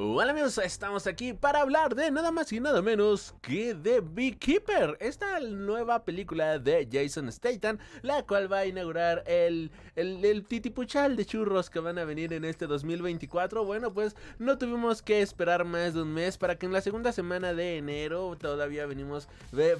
Hola amigos, estamos aquí para hablar de nada más y nada menos que de Beekeeper, esta nueva película de Jason Statham, la cual va a inaugurar el, el, el, titipuchal de churros que van a venir en este 2024. Bueno, pues no tuvimos que esperar más de un mes para que en la segunda semana de enero todavía venimos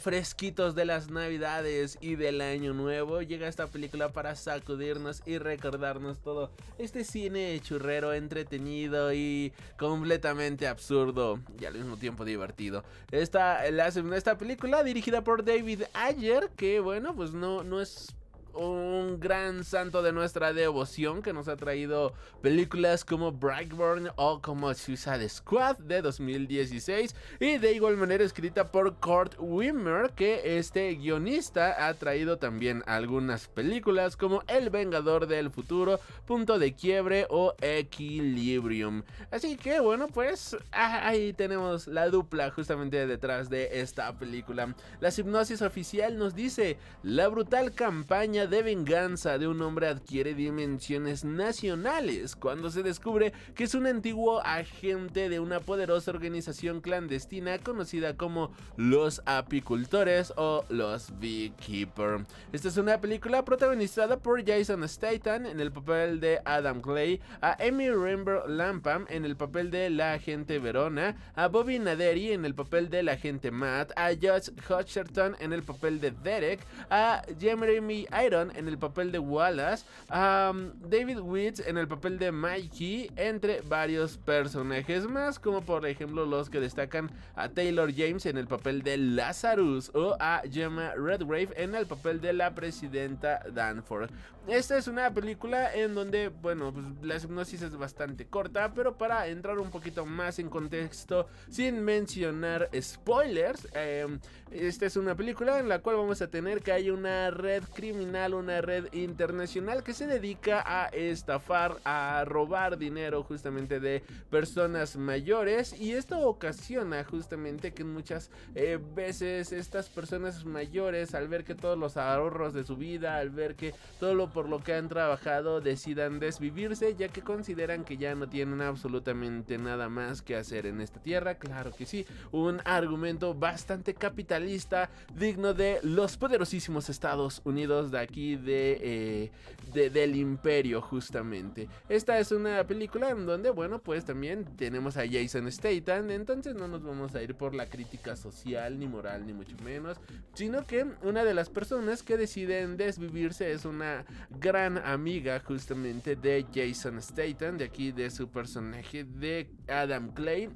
fresquitos de las navidades y del año nuevo. Llega esta película para sacudirnos y recordarnos todo este cine churrero entretenido y con completamente absurdo y al mismo tiempo divertido. Esta, la, esta película dirigida por David Ayer, que bueno, pues no, no es un gran santo de nuestra devoción que nos ha traído películas como Brightburn o como Suicide Squad de 2016 y de igual manera escrita por Kurt Wimmer que este guionista ha traído también algunas películas como El Vengador del Futuro, Punto de Quiebre o Equilibrium. Así que bueno pues ah, ahí tenemos la dupla justamente detrás de esta película. La hipnosis oficial nos dice la brutal campaña de venganza de un hombre adquiere dimensiones nacionales cuando se descubre que es un antiguo agente de una poderosa organización clandestina conocida como los apicultores o los beekeeper. Esta es una película protagonizada por Jason Statham en el papel de Adam Clay, a Amy Rainbow Lampam en el papel de la agente Verona, a Bobby Naderi en el papel de la agente Matt, a Josh Hutcherton en el papel de Derek, a Jeremy Iron en el papel de Wallace, a David Witz en el papel de Mikey, entre varios personajes más, como por ejemplo los que destacan a Taylor James en el papel de Lazarus o a Gemma Redgrave en el papel de la presidenta Danforth. Esta es una película en donde, bueno, pues la hipnosis es bastante corta, pero para entrar un poquito más en contexto, sin mencionar spoilers, em, esta es una película en la cual vamos a tener que hay una red criminal una red internacional que se dedica a estafar, a robar dinero justamente de personas mayores y esto ocasiona justamente que muchas eh, veces estas personas mayores al ver que todos los ahorros de su vida, al ver que todo lo por lo que han trabajado decidan desvivirse ya que consideran que ya no tienen absolutamente nada más que hacer en esta tierra, claro que sí, un argumento bastante capitalista digno de los poderosísimos Estados Unidos de aquí eh, de, del imperio justamente. Esta es una película en donde, bueno, pues también tenemos a Jason Statham, entonces no nos vamos a ir por la crítica social ni moral ni mucho menos, sino que una de las personas que deciden desvivirse es una gran amiga justamente de Jason Statham, de aquí de su personaje de Adam Clay.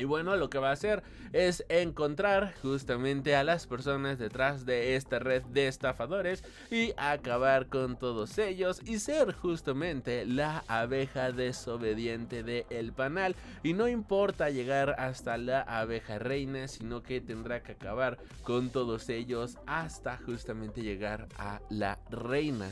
Y bueno, lo que va a hacer es encontrar justamente a las personas detrás de esta red de estafadores y acabar con todos ellos y ser justamente la abeja desobediente del el panal. Y no importa llegar hasta la abeja reina, sino que tendrá que acabar con todos ellos hasta justamente llegar a la reina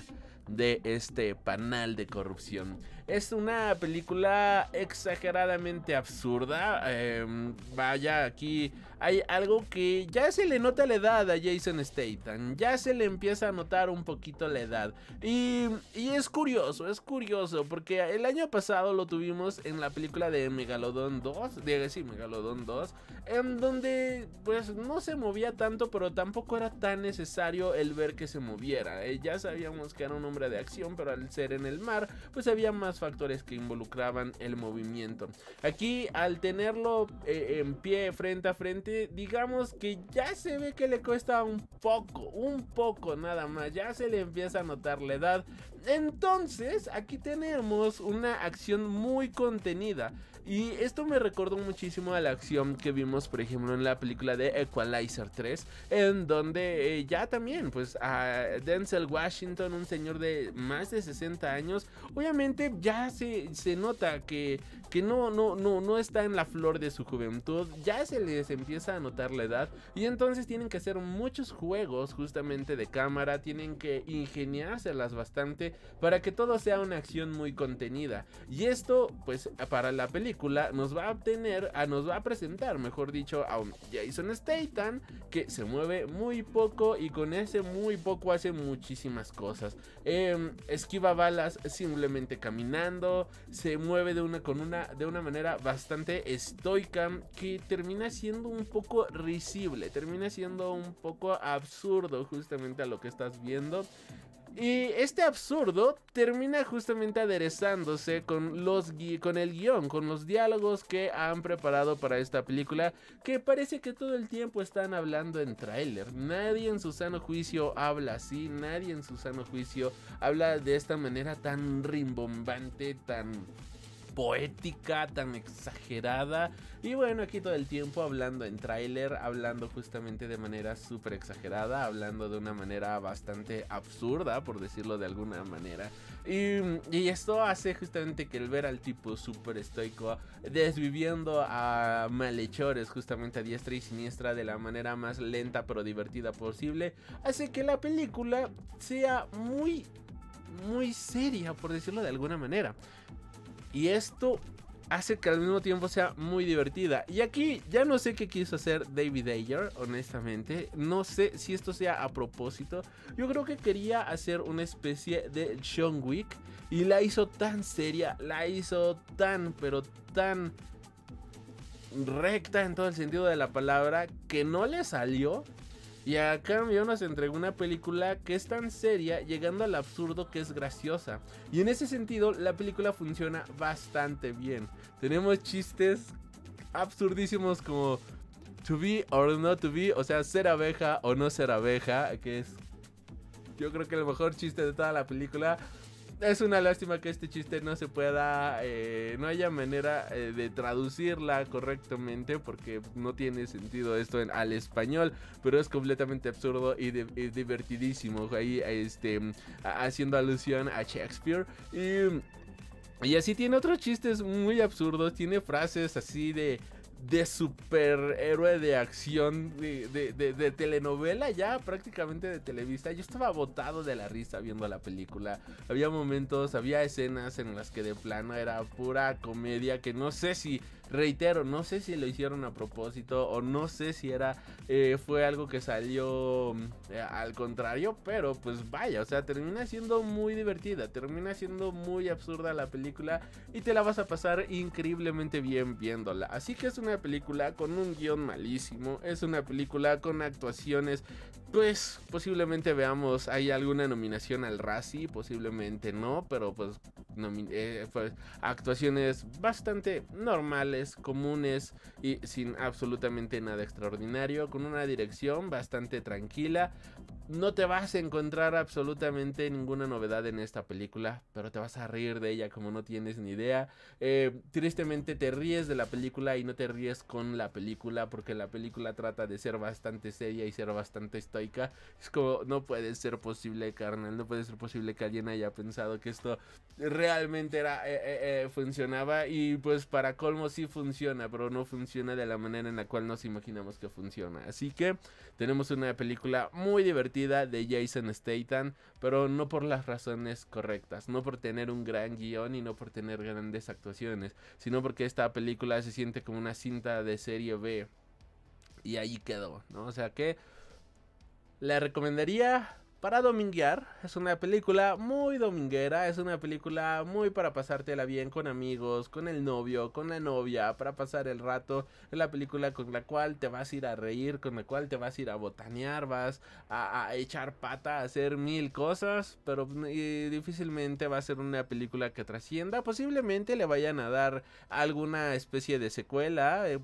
de este panal de corrupción. Es una película exageradamente absurda. Em, vaya, aquí hay algo que ya se le nota la edad a Jason Statham, ya se le empieza a notar un poquito la edad. Y, es curioso, es curioso, porque el año pasado lo tuvimos en la película de Megalodon 2, digo sí, Megalodon 2, en donde pues no se movía tanto, pero tampoco era tan necesario el ver que se moviera. Eh. ya sabíamos que era un hombre de acción, pero al ser en el mar, pues había más factores que involucraban el movimiento. Aquí, al tenerlo eh, en pie, frente a frente, digamos que ya se ve que le cuesta un poco, un poco nada más. Ya se le empieza a notar la edad. Entonces, aquí tenemos una acción muy contenida. Y esto me recordó muchísimo a la acción que vimos, por ejemplo, en la película de Equalizer 3, en donde eh, ya también, pues, a Denzel Washington, un señor de más de 60 años, obviamente ya se, nota que, que no, no, no, no está en la flor de su juventud, ya se les empieza a notar la edad, y entonces tienen que hacer muchos juegos justamente de cámara, tienen que ingeniárselas bastante para que todo sea una acción muy contenida. Y esto, pues, para la película nos va a obtener, a, nos va a presentar, mejor dicho, a un Jason Statham que se mueve muy poco y con ese muy poco hace muchísimas cosas. Em, esquiva balas simplemente caminando, se mueve de una, con una, de una manera bastante estoica que termina siendo un poco risible, termina siendo un poco absurdo justamente a lo que estás viendo. Y este absurdo termina justamente aderezándose con, los con el guión, con los diálogos que han preparado para esta película, que parece que todo el tiempo están hablando en tráiler. Nadie en su sano juicio habla así, nadie en su sano juicio habla de esta manera tan rimbombante, tan poética, tan exagerada. Y bueno, aquí todo el tiempo hablando en tráiler, hablando justamente de manera súper exagerada, hablando de una manera bastante absurda, por decirlo de alguna manera. Y, y esto hace justamente que el ver al tipo super estoico desviviendo a malhechores justamente a diestra y siniestra de la manera más lenta pero divertida posible, hace que la película sea muy muy seria, por decirlo de alguna manera. Y esto hace que al mismo tiempo sea muy divertida. Y aquí ya no sé qué quiso hacer David Ayer, honestamente. No sé si esto sea a propósito. Yo creo que quería hacer una especie de John Wick. Y la hizo tan seria, la hizo tan, pero tan recta en todo el sentido de la palabra, que no le salió. Y a cambio nos entregó una película que es tan seria, llegando al absurdo que es graciosa. Y en ese sentido, la película funciona bastante bien. Tenemos chistes absurdísimos como to be or not to be, o sea, ser abeja o no ser abeja, que es yo creo que el mejor chiste de toda la película es una lástima que este chiste no se pueda, eh, no haya manera eh, de traducirla correctamente porque no tiene sentido esto en, al español, pero es completamente absurdo y, divertidísimo ahí este, haciendo alusión a Shakespeare y... Y así tiene otros chistes muy absurdos, tiene frases así de de superhéroe de acción de, de, telenovela ya prácticamente de televista yo estaba botado de la risa viendo la película había momentos había escenas en las que de plano era pura comedia que no sé si Reitero, no sé si lo hicieron a propósito o no sé si era eh, fue algo que salió mm, eh, al contrario, pero pues vaya, o sea, termina siendo muy divertida, termina siendo muy absurda la película y te la vas a pasar increíblemente bien viéndola. Así que es una película con un guión malísimo, es una película con actuaciones pues posiblemente veamos, hay alguna nominación al Razzie, posiblemente no, pero pues, eh, pues, actuaciones bastante normales, comunes y sin absolutamente nada extraordinario, con una dirección bastante tranquila. No te vas a encontrar absolutamente ninguna novedad en esta película, pero te vas a reír de ella como no tienes ni idea. Eh, tristemente te ríes de la película y no te ríes con la película porque la película trata de ser bastante seria y ser bastante estoy es como, no puede ser posible, carnal, no puede ser posible que alguien haya pensado que esto realmente era, eh, eh, eh, funcionaba. Y pues para colmo sí funciona, pero no funciona de la manera en la cual nos imaginamos que funciona. Así que tenemos una película muy divertida de Jason Statham, pero no por las razones correctas, no por tener un gran guión y no por tener grandes actuaciones, sino porque esta película se siente como una cinta de serie B. Y ahí quedó, ¿no? O sea que la recomendaría para dominguear. Es una película muy dominguera, es una película muy para pasártela bien con amigos, con el novio, con la novia, para pasar el rato. Es la película con la cual te vas a ir a reír, con la cual te vas a ir a botanear, vas a, echar pata, a hacer mil cosas, pero difícilmente va a ser una película que trascienda. Posiblemente le vayan a dar alguna especie de secuela. Eh,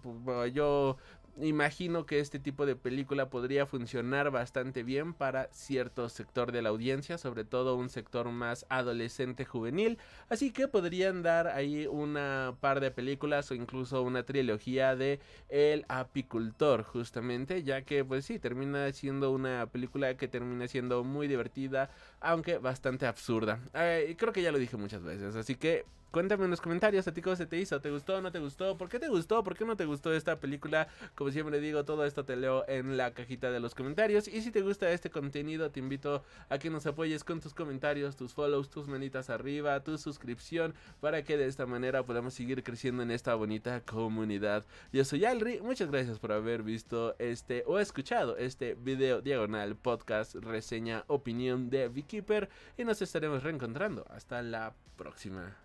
yo imagino que este tipo de película podría funcionar bastante bien para cierto sector de la audiencia, sobre todo un sector más adolescente juvenil, así que podrían dar ahí una par de películas o incluso una trilogía de El apicultor justamente, ya que pues sí, termina siendo una película que termina siendo muy divertida, aunque bastante absurda. Eh, creo que ya lo dije muchas veces, así que Cuéntame en los comentarios a ti cómo se te hizo. ¿Te gustó no te gustó? ¿Por qué te gustó? ¿Por qué no te gustó esta película? Como siempre digo, todo esto te leo en la cajita de los comentarios. Y si te gusta este contenido, te invito a que nos apoyes con tus comentarios, tus follows, tus manitas arriba, tu suscripción, para que de esta manera podamos seguir creciendo en esta bonita comunidad. Yo soy Alri, muchas gracias por haber visto este o escuchado este video diagonal, podcast, reseña, opinión de Beekeeper y nos estaremos reencontrando. Hasta la próxima.